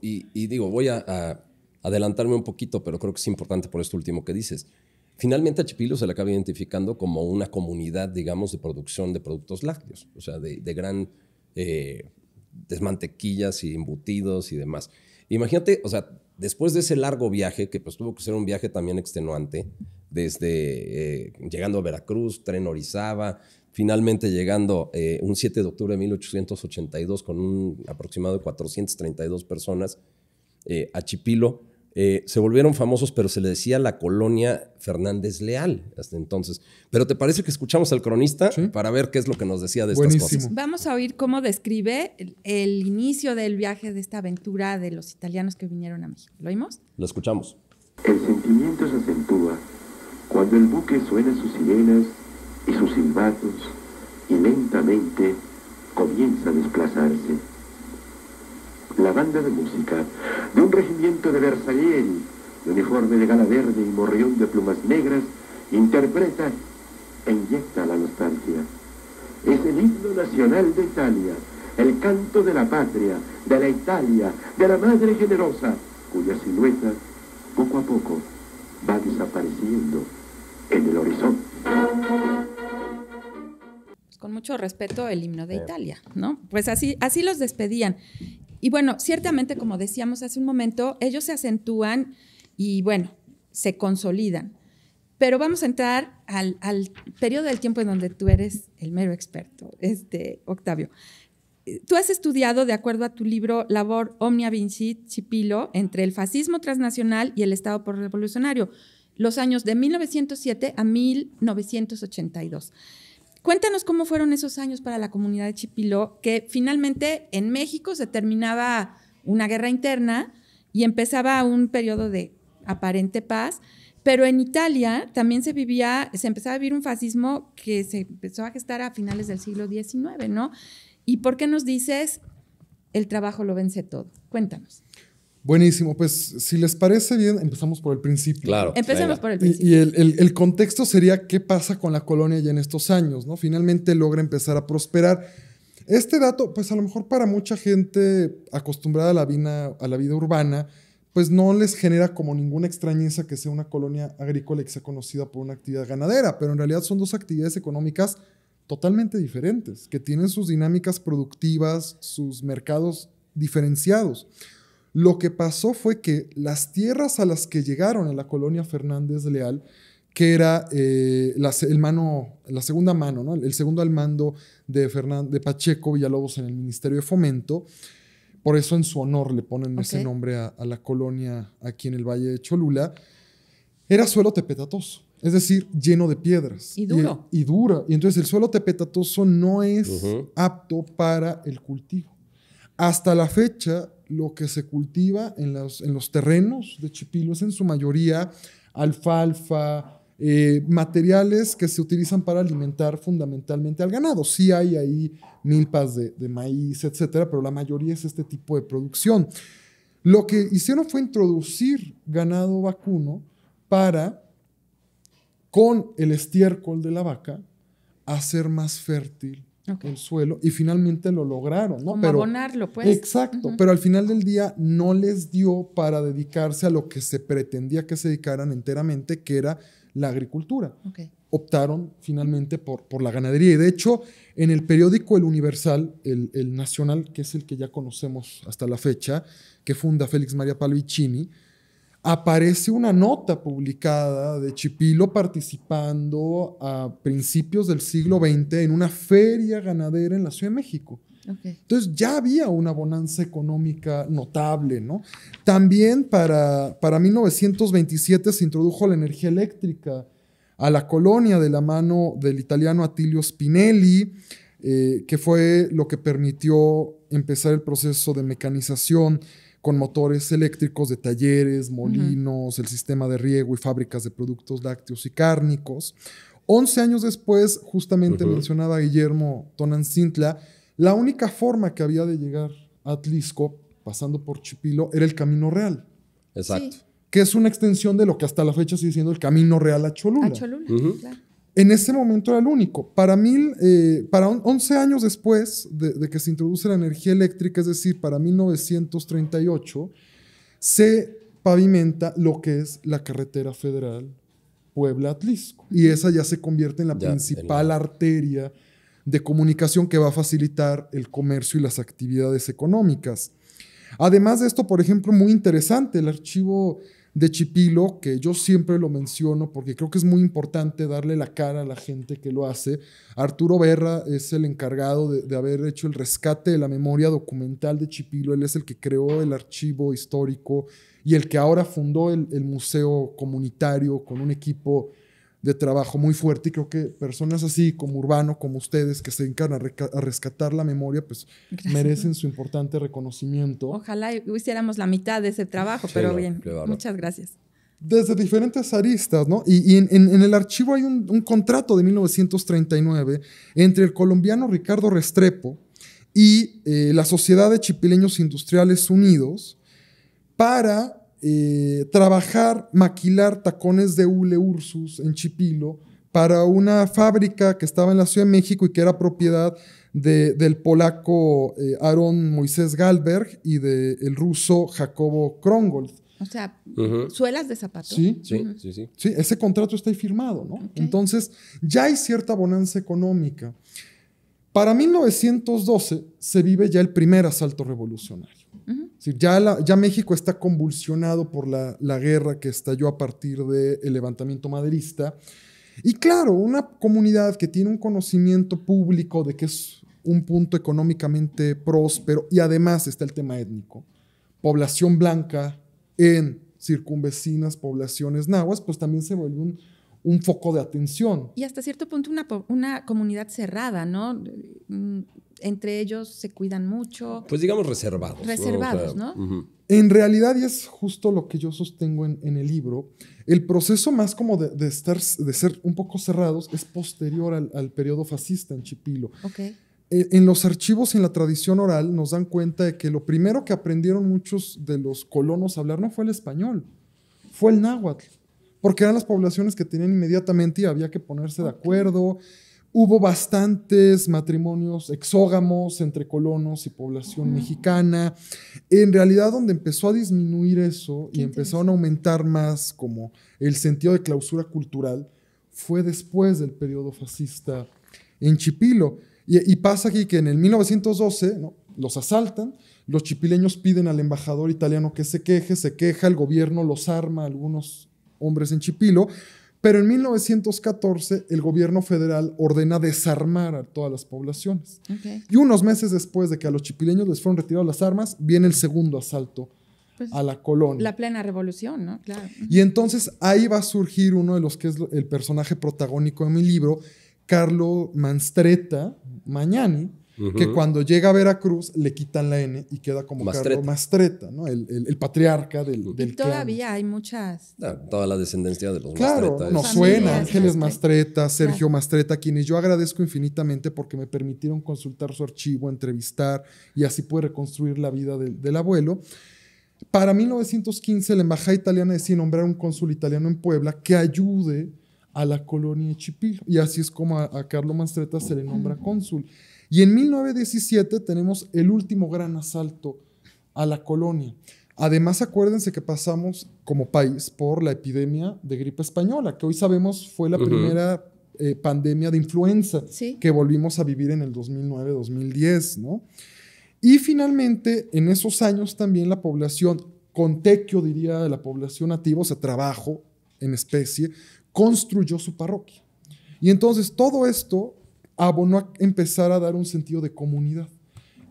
A: y, digo, voy a adelantarme un poquito, pero creo que es importante por esto último que dices. Finalmente, a Chipilo se le acaba identificando como una comunidad, digamos, de producción de productos lácteos, o sea, de, gran eh, desmantequillas y embutidos y demás. Imagínate, o sea, después de ese largo viaje, que pues tuvo que ser un viaje también extenuante, desde eh, llegando a Veracruz, tren Orizaba, finalmente llegando eh, un 7 de octubre de 1882 con un aproximado de 432 personas a Chipilo, eh, se volvieron famosos, pero se le decía la colonia Fernández Leal hasta entonces. Pero ¿te parece que escuchamos al cronista para ver qué es lo que nos decía de estas cosas?
B: Vamos a oír cómo describe el, inicio del viaje de esta aventura de los italianos que vinieron a México. ¿Lo
A: oímos? Lo escuchamos.
C: El sentimiento se acentúa cuando el buque suena sus sirenas y sus silbatos y lentamente comienza a desplazarse la banda de música, de un regimiento de Versalleri, uniforme de gala verde y morrión de plumas negras, interpreta e inyecta la nostalgia. Es el himno nacional de Italia, el canto de la patria, de la Italia, de la madre generosa, cuya silueta poco a poco va desapareciendo en el
B: horizonte. Con mucho respeto el himno de eh. Italia, ¿no? Pues así, así los despedían. Y bueno, ciertamente, como decíamos hace un momento, ellos se acentúan y bueno, se consolidan. Pero vamos a entrar al, periodo del tiempo en donde tú eres el mero experto, este, Octavio. Tú has estudiado, de acuerdo a tu libro Labor Omnia Vincit Cipilo, entre el fascismo transnacional y el Estado por revolucionario, los años de 1907 a 1982. Cuéntanos cómo fueron esos años para la comunidad de Chipiló, que finalmente en México se terminaba una guerra interna y empezaba un periodo de aparente paz, pero en Italia también se vivía, se empezaba a vivir un fascismo que se empezó a gestar a finales del siglo XIX, ¿no? ¿Y por qué nos dices el trabajo lo vence todo? Cuéntanos.
D: Buenísimo, pues si les parece bien, empezamos por el principio.
A: Claro. Empecemos
D: por el principio. Y, el, contexto sería qué pasa con la colonia ya en estos años, ¿no? Finalmente logra empezar a prosperar. Este dato, pues a lo mejor para mucha gente acostumbrada a la, vida, a la vida urbana, pues no les genera como ninguna extrañeza que sea una colonia agrícola y que sea conocida por una actividad ganadera, pero en realidad son dos actividades económicas totalmente diferentes, que tienen sus dinámicas productivas, sus mercados diferenciados. Lo que pasó fue que las tierras a las que llegaron a la colonia Fernández Leal, que era eh, la, el mano, la segunda mano, ¿no? el segundo al mando de, de Pacheco Villalobos en el Ministerio de Fomento, por eso en su honor le ponen ese nombre a, la colonia aquí en el Valle de Cholula, era suelo tepetatoso, es decir, lleno de piedras. Y duro. Y, dura. Y entonces el suelo tepetatoso no es apto para el cultivo. Hasta la fecha, lo que se cultiva en los, en los terrenos de Chipilo es en su mayoría alfalfa, eh, materiales que se utilizan para alimentar fundamentalmente al ganado. Sí hay ahí milpas de, de, maíz, etcétera, pero la mayoría es este tipo de producción. Lo que hicieron fue introducir ganado vacuno para, con el estiércol de la vaca, hacer más fértil el suelo y finalmente lo lograron, ¿no? pues. Exacto, pero al final del día no les dio para dedicarse a lo que se pretendía que se dedicaran enteramente, que era la agricultura. Optaron finalmente por, por la ganadería. Y de hecho, en el periódico El Universal, el, el nacional, que es el que ya conocemos hasta la fecha, que funda Félix María Palvicini, aparece una nota publicada de Chipilo participando a principios del siglo XX en una feria ganadera en la Ciudad de México. Entonces ya había una bonanza económica notable, ¿no? También para, para 1927 se introdujo la energía eléctrica a la colonia de la mano del italiano Atilio Spinelli, eh, que fue lo que permitió empezar el proceso de mecanización con motores eléctricos de talleres, molinos, el sistema de riego y fábricas de productos lácteos y cárnicos. Once años después, justamente mencionaba Guillermo Tonancintla, la única forma que había de llegar a Tlisco pasando por Chipilo, era el Camino Real. Exacto. Que es una extensión de lo que hasta la fecha sigue siendo el Camino Real a Cholula. A Cholula, claro en ese momento era el único. Para, mil, eh, para 11 años después de, que se introduce la energía eléctrica, es decir, para 1938, se pavimenta lo que es la carretera federal Puebla-Atlisco. Y esa ya se convierte en la principal arteria de comunicación que va a facilitar el comercio y las actividades económicas. Además de esto, por ejemplo, muy interesante, el archivo de Chipilo, que yo siempre lo menciono porque creo que es muy importante darle la cara a la gente que lo hace. Arturo Berra es el encargado de, haber hecho el rescate de la memoria documental de Chipilo. Él es el que creó el archivo histórico y el que ahora fundó el, el museo comunitario con un equipo de trabajo muy fuerte y creo que personas así como Urbano, como ustedes, que se encargan a, rescatar la memoria, pues merecen su importante reconocimiento.
B: Ojalá hiciéramos la mitad de ese trabajo, pero bien, muchas gracias.
D: Desde diferentes aristas, ¿no? Y, en, el archivo hay un, contrato de 1939 entre el colombiano Ricardo Restrepo y eh, la Sociedad de Chipileños Industriales Unidos para eh, trabajar, maquilar tacones de Ule Ursus en Chipilo para una fábrica que estaba en la Ciudad de México y que era propiedad del polaco eh, Aaron Moisés Galberg y del ruso Jacobo Krongold.
B: O sea, suelas de zapatos. Sí, sí,
D: sí, sí, ese contrato está ahí firmado, ¿no? Entonces, ya hay cierta bonanza económica. Para 1912 se vive ya el primer asalto revolucionario. Ya, México está convulsionado por la, guerra que estalló a partir del levantamiento maderista. Y claro, una comunidad que tiene un conocimiento público de que es un punto económicamente próspero y además está el tema étnico. Población blanca en circunvecinas poblaciones nahuas, pues también se vuelve un, foco de atención.
B: Y hasta cierto punto una comunidad cerrada, ¿no? Mm, entre ellos se cuidan
D: mucho.
A: Pues digamos reservados. Reservados, ¿no?
D: En realidad, y es justo lo que yo sostengo en, el libro, el proceso más como de, estar, de ser un poco cerrados es posterior al, periodo fascista en Chipilo. Okay. E, en los archivos y en la tradición oral nos dan cuenta de que lo primero que aprendieron muchos de los colonos a hablar no fue el español, fue el náhuatl, porque eran las poblaciones que tenían inmediatamente y había que ponerse de acuerdo. Hubo bastantes matrimonios exógamos entre colonos y población mexicana. En realidad, donde empezó a disminuir eso y empezaron a aumentar más como el sentido de clausura cultural, fue después del periodo fascista en Chipilo. Y, pasa aquí que en el 1912 los asaltan, los chipileños piden al embajador italiano que se queje, se queja, el gobierno los arma, algunos hombres en Chipilo, pero en 1914 el gobierno federal ordena desarmar a todas las poblaciones. Y unos meses después de que a los chipileños les fueron retiradas las armas, viene el segundo asalto pues, a la colonia. La
B: plena revolución, ¿no? Claro. Y
D: entonces ahí va a surgir uno de los que es el personaje protagónico de mi libro, Carlo Manstretta Magnani, que cuando llega a Veracruz le quitan la N y queda como Mastreta. Carlos Mastreta, El, patriarca del, y Todavía
B: hay muchas.
A: Ah, toda la descendencia de los claro, Claro, nos suena Ángeles Mastreta, Sergio
D: Mastreta, quienes yo agradezco infinitamente porque me permitieron consultar su archivo, entrevistar y así pude reconstruir la vida del, abuelo. Para 1915, la embajada italiana decide nombrar un cónsul italiano en Puebla que ayude a la colonia Chipil. Y así es como a, Carlos Mastreta se le nombra cónsul. Y en 1917 tenemos el último gran asalto a la colonia. Además, acuérdense que pasamos como país por la epidemia de gripe española, que hoy sabemos fue la primera eh, pandemia de influenza que volvimos a vivir en el 2009-2010, ¿no? Y finalmente, en esos años también la población, con contequio diría la población nativa, o sea, trabajo en especie, construyó su parroquia. Y entonces todo esto abonó a empezar a dar un sentido de comunidad.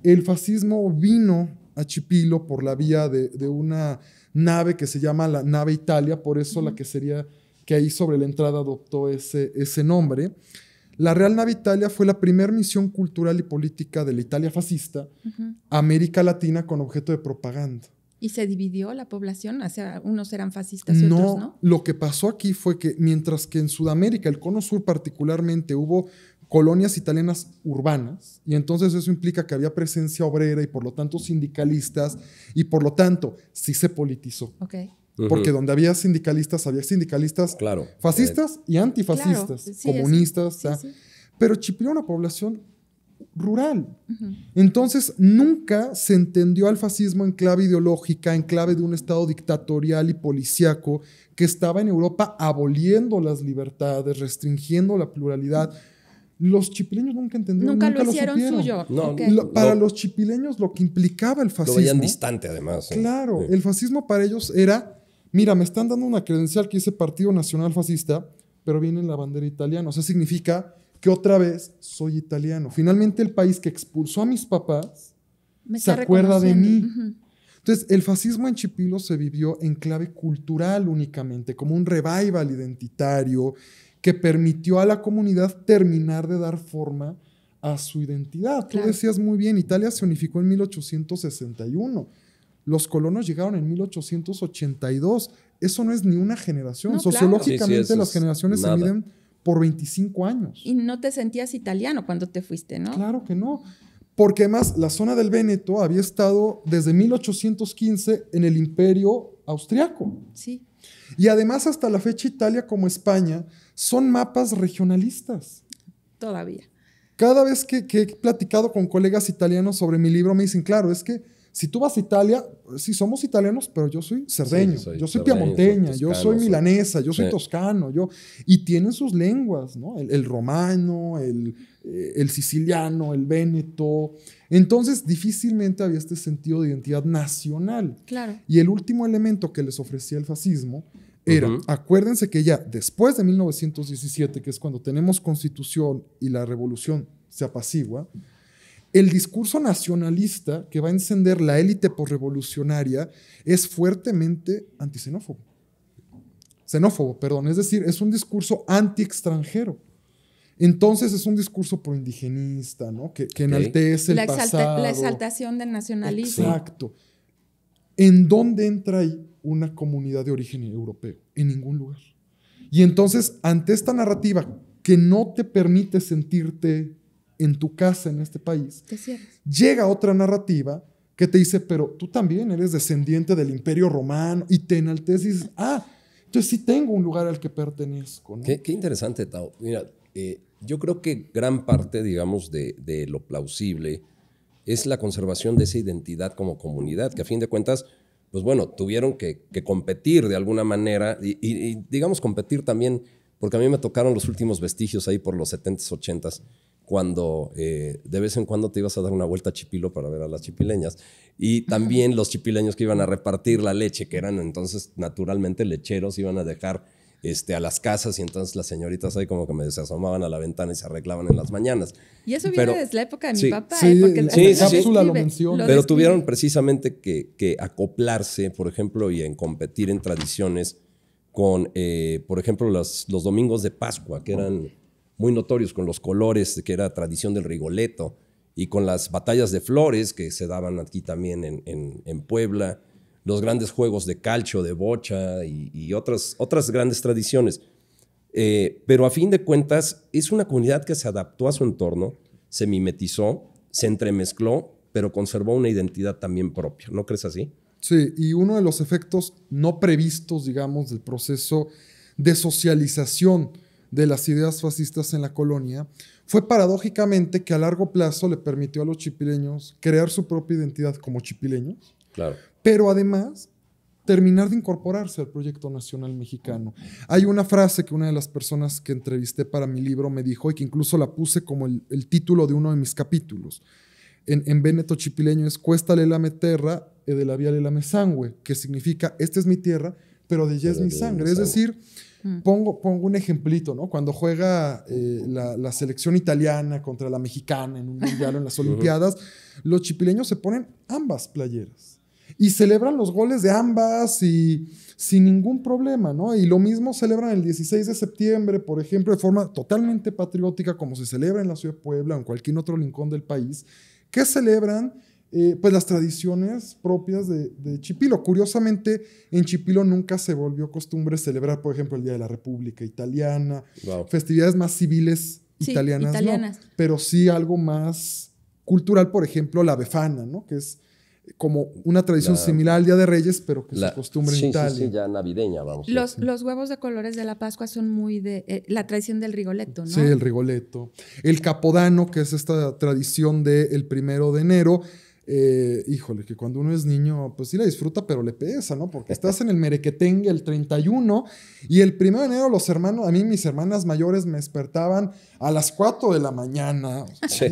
D: El fascismo vino a Chipilo por la vía de, una nave que se llama la nave Italia, por eso la que sería que ahí sobre la entrada adoptó ese, ese nombre. La Real Nave Italia fue la primera misión cultural y política de la Italia fascista América Latina con objeto de propaganda.
B: ¿Y se dividió la población? O unos eran fascistas y no, no.
D: Lo que pasó aquí fue que mientras que en Sudamérica, el Cono Sur particularmente, hubo colonias italianas urbanas, y entonces eso implica que había presencia obrera y por lo tanto sindicalistas, y por lo tanto sí se politizó. Porque donde había sindicalistas, había sindicalistas fascistas y antifascistas, comunistas, pero Chipre una población rural. Entonces, nunca se entendió al fascismo en clave ideológica, en clave de un Estado dictatorial y policíaco que estaba en Europa aboliendo las libertades, restringiendo la pluralidad. Los chipileños nunca entendieron. Nunca, nunca lo, hicieron suyo. para los chipileños lo que implicaba el fascismo. Lo veían
A: distante además.
D: Claro, el fascismo para ellos era, mira, me están dando una credencial que dice Partido Nacional Fascista, pero viene en la bandera italiana. O sea, significa que otra vez soy italiano. Finalmente el país que expulsó a mis papás
C: se acuerda de mí.
D: Entonces, el fascismo en Chipilo se vivió en clave cultural únicamente, como un revival identitario que permitió a la comunidad terminar de dar forma a su identidad. Tú decías muy bien, Italia se unificó en 1861. Los colonos llegaron en 1882. Eso no es ni una generación. Sociológicamente las generaciones se miden por 25 años.
B: Y no te sentías italiano cuando te fuiste, ¿no? Claro que no.
D: Porque además la zona del Véneto había estado desde 1815 en el imperio austriaco. Sí. Y además hasta la fecha Italia como España son mapas regionalistas. Todavía. Cada vez que, he platicado con colegas italianos sobre mi libro, me dicen, claro, es que si tú vas a Italia, si somos italianos, pero yo soy cerdeño, yo soy, piamonteña, yo soy milanesa, yo soy toscano, yo y tienen sus lenguas, ¿no? El, romano, eh, el, siciliano, el véneto. Entonces, difícilmente había este sentido de identidad nacional. Claro. Y el último elemento que les ofrecía el fascismo Mira, acuérdense que ya después de 1917, que es cuando tenemos constitución y la revolución se apacigua, el discurso nacionalista que va a encender la élite posrevolucionaria es fuertemente antisenófobo. Xenófobo, perdón. Es decir, es un discurso anti-extranjero. Entonces es un discurso proindigenista, ¿no? Que, enaltece el pasado. La exaltación
B: del nacionalismo.
D: Exacto. ¿En dónde entra ahí una comunidad de origen europeo, en ningún lugar. Y entonces, ante esta narrativa que no te permite sentirte en tu casa, en este país, llega otra narrativa que te dice, pero tú también eres descendiente del imperio romano y te enalteces y dices, ah, entonces sí tengo un lugar al que pertenezco.
A: Qué, interesante, Tao. Mira, eh, yo creo que gran parte, digamos, de lo plausible es la conservación de esa identidad como comunidad, que a fin de cuentas pues bueno, tuvieron que, competir de alguna manera y, digamos competir también, porque a mí me tocaron los últimos vestigios ahí por los 70s, 80s, cuando eh, de vez en cuando te ibas a dar una vuelta a Chipilo para ver a las chipileñas y también los chipileños que iban a repartir la leche, que eran entonces naturalmente lecheros, iban a dejar este, a las casas y entonces las señoritas ahí como que me se a la ventana y se arreglaban en las mañanas. Y eso viene desde la época de mi papá. sí, ¿eh? sí cápsula lo menciona. Pero tuvieron precisamente que, acoplarse, por ejemplo, y en competir en tradiciones con, eh, por ejemplo, los, domingos de Pascua, que eran muy notorios con los colores, que era tradición del Rigoleto, y con las batallas de flores que se daban aquí también en, en Puebla los grandes juegos de calcio, de bocha y, otras, otras grandes tradiciones. Eh, pero a fin de cuentas, es una comunidad que se adaptó a su entorno, se mimetizó, se entremezcló, pero conservó una identidad también propia. ¿No crees así?
D: Sí, y uno de los efectos no previstos, digamos, del proceso de socialización de las ideas fascistas en la colonia fue paradójicamente que a largo plazo le permitió a los chipileños crear su propia identidad como chipileños. Claro pero además terminar de incorporarse al proyecto nacional mexicano. Hay una frase que una de las personas que entrevisté para mi libro me dijo y que incluso la puse como el, título de uno de mis capítulos. En, en Veneto Chipileño es la lame terra y e de la vía lame sangue, que significa esta es mi tierra, pero de ella es mi sangre. Es decir, mm. pongo, pongo un ejemplito, ¿no? Cuando juega eh, la, la, selección italiana contra la mexicana en un mundial en las Olimpiadas, los chipileños se ponen ambas playeras y celebran los goles de ambas y sin ningún problema, ¿no? Y lo mismo celebran el 16 de septiembre, por ejemplo, de forma totalmente patriótica, como se celebra en la ciudad de Puebla o en cualquier otro rincón del país, que celebran eh, pues las tradiciones propias de, Chipilo. Curiosamente, en Chipilo nunca se volvió costumbre celebrar, por ejemplo, el Día de la República Italiana, festividades más civiles italianas, pero sí algo más cultural, por ejemplo, la befana, ¿no? que es como una tradición similar al Día de Reyes, pero que la, se costumbre en Italia. Sí, sí, ya
A: navideña, vamos.
B: Los, huevos de colores de la Pascua son muy de eh, la tradición del Rigoletto, ¿no? Sí, el
D: Rigoletto. El Capodano, que es esta tradición del primero de enero, eh, híjole, que cuando uno es niño, pues sí la disfruta, pero le pesa, ¿no? Porque estás en el merequetengue el 31 y el 1 de enero los hermanos, a mí mis hermanas mayores me despertaban a las 4 de la mañana. Sí.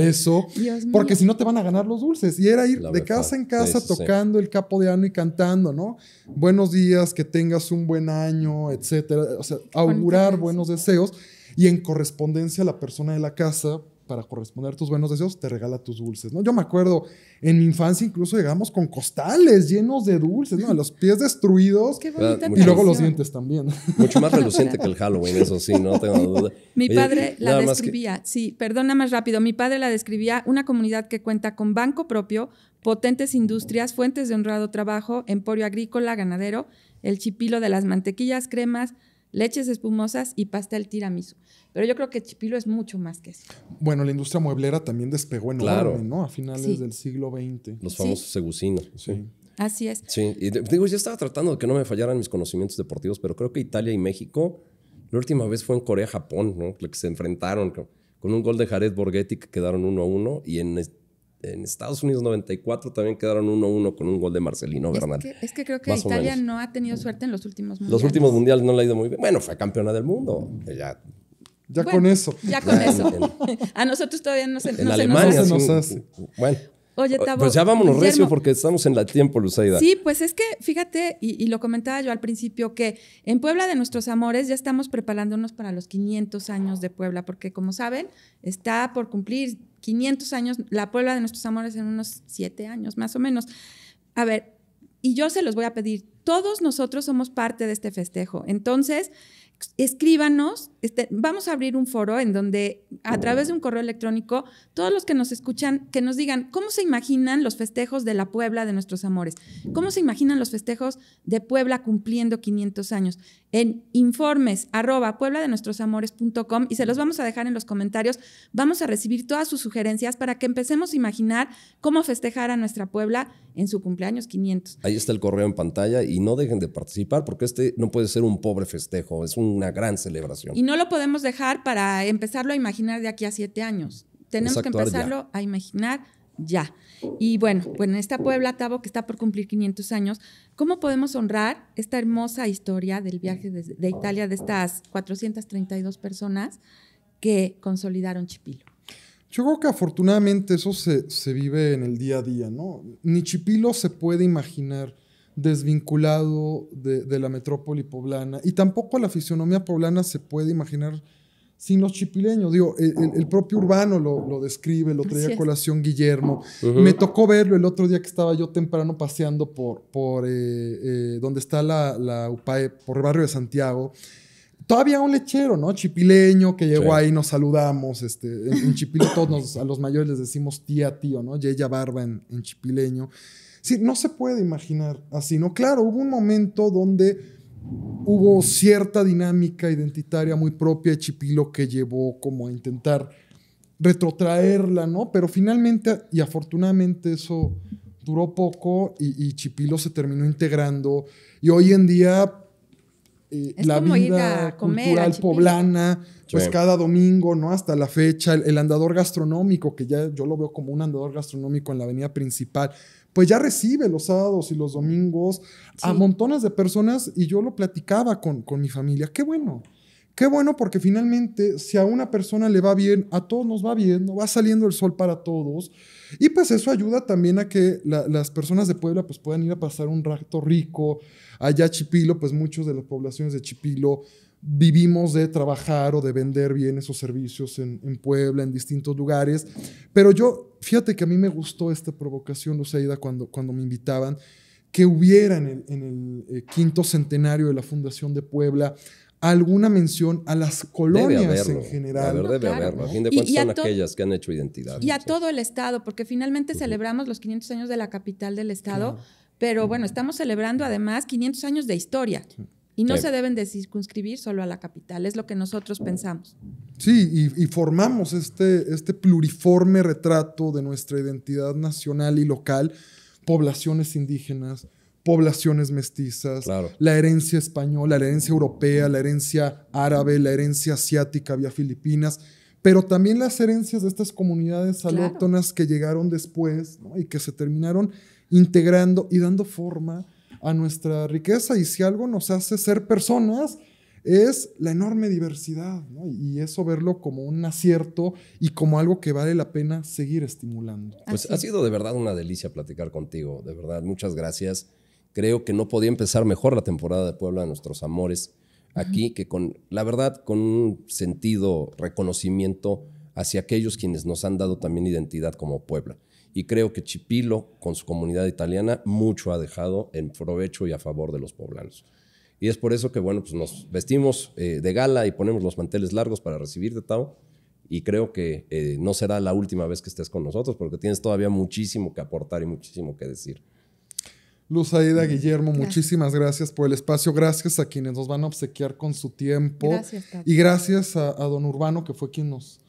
D: eso. porque si no te van a ganar los dulces. Y era ir de casa en casa tocando el capo de ano y cantando, ¿no? Buenos días, que tengas un buen año, etcétera. O sea, augurar buenos deseos. Y en correspondencia a la persona de la casa, para corresponder tus buenos deseos, te regala tus dulces, ¿no? Yo me acuerdo, en mi infancia incluso llegamos con costales llenos de dulces, ¿no? Los pies destruidos
B: y luego los dientes
A: también. Mucho más reluciente que el Halloween, eso sí, no tengo duda. Mi padre la describía,
B: sí, perdona más rápido, mi padre la describía una comunidad que cuenta con banco propio, potentes industrias, fuentes de honrado trabajo, emporio agrícola, ganadero, el chipilo de las mantequillas, cremas, leches espumosas y pastel tiramisu. Pero yo creo que Chipilo es mucho más que eso.
D: Bueno, la industria mueblera también despegó en claro. ¿no? A finales del siglo XX. Los famosos
A: segucinos. Sí. Así es. Sí, y digo, yo estaba tratando de que no me fallaran mis conocimientos deportivos, pero creo que Italia y México, la última vez fue en Corea-Japón, ¿no? Que se enfrentaron con un gol de Jared Borghetti que quedaron 1-1 y en en Estados Unidos 94 también quedaron 1-1 con un gol de Marcelino Bernal. Es que,
B: es que creo que Italia no ha tenido suerte en los últimos mundiales. Los últimos mundiales
A: no le ha ido muy bien. Bueno, fue campeona del mundo. Ella ya con eso. Ya con eso.
B: a nosotros todavía no se, en no se
A: nos hace. bueno.
B: Oye, Tabo, Pues ya vámonos, Recio, porque
A: estamos en la tiempo, Luzaida. Sí,
B: pues es que, fíjate, y, y, lo comentaba yo al principio, que en Puebla de Nuestros Amores ya estamos preparándonos para los 500 años de Puebla, porque como saben, está por cumplir 500 años la Puebla de Nuestros Amores en unos 7 años, más o menos. A ver, y yo se los voy a pedir, todos nosotros somos parte de este festejo. Entonces, escríbanos, este, vamos a abrir un foro en donde a través de un correo electrónico, todos los que nos escuchan, que nos digan cómo se imaginan los festejos de la Puebla de nuestros amores, cómo se imaginan los festejos de Puebla cumpliendo 500 años en informes arroba puebla y se los vamos a dejar en los comentarios. Vamos a recibir todas sus sugerencias para que empecemos a imaginar cómo festejar a nuestra Puebla en su cumpleaños 500.
A: Ahí está el correo en pantalla y no dejen de participar porque este no puede ser un pobre festejo, es una gran celebración. Y
B: no lo podemos dejar para empezarlo a imaginar de aquí a siete años. Tenemos que empezarlo a imaginar ya. Y bueno, bueno, pues en esta Puebla Tabo que está por cumplir 500 años, ¿cómo podemos honrar esta hermosa historia del viaje de, Italia de estas 432 personas que consolidaron Chipilo?
D: Yo creo que afortunadamente eso se, vive en el día a día, ¿no? Ni Chipilo se puede imaginar desvinculado de, la metrópoli poblana y tampoco la fisionomía poblana se puede imaginar sin los chipileños. Digo, el, propio Urbano lo, lo describe, lo traía a colación Guillermo. Me tocó verlo el otro día que estaba yo temprano paseando por, por eh, eh, donde está la, la UPAE, por el barrio de Santiago todavía un lechero, ¿no? Chipileño que llegó ahí, nos saludamos. Este, en, en Chipile todos a los mayores les decimos tía, tío, ¿no? ella Barba en, en, Chipileño. Sí, no se puede imaginar así, ¿no? Claro, hubo un momento donde hubo cierta dinámica identitaria muy propia de Chipilo que llevó como a intentar retrotraerla, ¿no? Pero finalmente y afortunadamente eso duró poco y, Chipilo se terminó integrando y hoy en día eh, la vida cultural poblana, pues cada domingo, ¿no? Hasta la fecha, el andador gastronómico, que ya yo lo veo como un andador gastronómico en la avenida principal, pues ya recibe los sábados y los domingos a montones de personas y yo lo platicaba con, con mi familia. Qué bueno. Qué bueno porque finalmente si a una persona le va bien, a todos nos va bien, no va saliendo el sol para todos. Y pues eso ayuda también a que las personas de Puebla pues puedan ir a pasar un rato rico. Allá a Chipilo, pues muchos de las poblaciones de Chipilo vivimos de trabajar o de vender bienes o servicios en Puebla, en distintos lugares. Pero yo fíjate que a mí me gustó esta provocación, Luceida, cuando, cuando me invitaban, que hubiera en el, eh, quinto centenario de la Fundación de Puebla alguna mención a las colonias en general.
A: debe A fin de cuentas son aquellas que han hecho identidad. Y a
B: todo el Estado, porque finalmente celebramos los 500 años de la capital del Estado, pero bueno, estamos celebrando además 500 años de historia. Y no eh, se deben de circunscribir solo a la capital, es lo que nosotros pensamos.
D: Sí, y, formamos este, este pluriforme retrato de nuestra identidad nacional y local, poblaciones indígenas, poblaciones mestizas, la herencia española, la herencia europea, la herencia árabe, la herencia asiática vía Filipinas, pero también las herencias de estas comunidades alóctonas que llegaron después ¿no? y que se terminaron integrando y dando forma a nuestra riqueza y si algo nos hace ser personas es la enorme diversidad y eso verlo como un acierto y como algo que vale la pena seguir estimulando.
A: Pues ha sido de verdad una delicia platicar contigo, de verdad, muchas gracias. Creo que no podía empezar mejor la temporada de Puebla de nuestros amores aquí, que con, la verdad, con un sentido reconocimiento hacia aquellos quienes nos han dado también identidad como Puebla y creo que Chipilo, con su comunidad italiana, mucho ha dejado en provecho y a favor de los poblanos. Y es por eso que, bueno, pues nos vestimos eh, de gala y ponemos los manteles largos para recibirte, Tao. Y creo que eh, no será la última vez que estés con nosotros, porque tienes todavía muchísimo que aportar y muchísimo que decir.
D: Luz Aida, Guillermo, muchísimas gracias por el espacio. Gracias a quienes nos van a obsequiar con su tiempo. y gracias a don Urbano, que fue quien nos,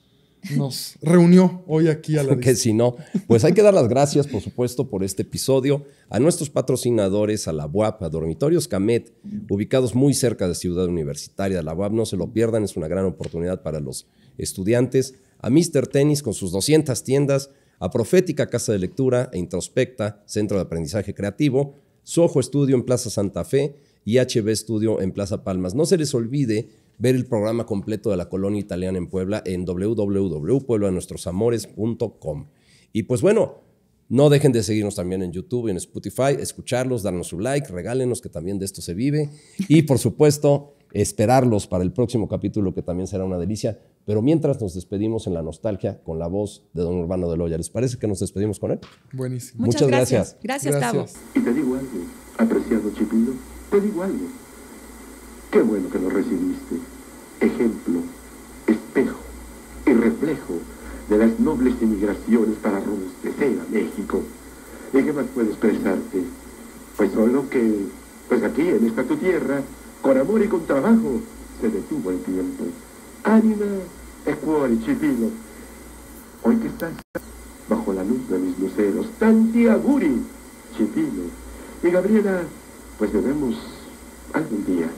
D: nos reunió hoy
A: aquí a la Porque si no, pues hay que dar las gracias, por supuesto, por este episodio, a nuestros patrocinadores, a la UAP, a Dormitorios Camet, ubicados muy cerca de Ciudad Universitaria. La UAP, no se lo pierdan, es una gran oportunidad para los estudiantes. A Mr. Tennis con sus 200 tiendas, a Profética Casa de Lectura e Introspecta, Centro de Aprendizaje Creativo, Sojo Estudio en Plaza Santa Fe y HB Estudio en Plaza Palmas. No se les olvide ver el programa completo de la colonia italiana en Puebla en www.pueblanuestrosamores.com. Y pues bueno, no dejen de seguirnos también en YouTube y en Spotify, escucharlos, darnos su like, regálenos que también de esto se vive. Y por supuesto, esperarlos para el próximo capítulo que también será una delicia. Pero mientras nos despedimos en la nostalgia con la voz de don Urbano de Loya. ¿Les parece que nos despedimos con él?
C: Buenísimo. Muchas, gracias. Gracias, gracias. Y te digo algo, apreciado Chipillo, te digo algo. Qué bueno que lo recibiste. Ejemplo, espejo y reflejo de las nobles emigraciones para robustecer a México. ¿Y qué más puedes expresarte? Pues solo que, pues aquí, en esta tu tierra, con amor y con trabajo, se detuvo el tiempo. Ánima, ecuori, chivilo. Hoy que estás bajo la luz de mis luceros, tanti aguri, chipilo. Y Gabriela, pues debemos algún día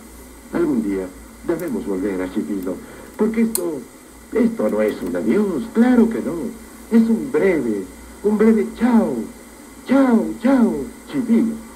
C: Algún día debemos volver a Chipilo, porque esto, esto no es un adiós, claro que no. Es un breve, un breve chao, chao, chao, Chipilo.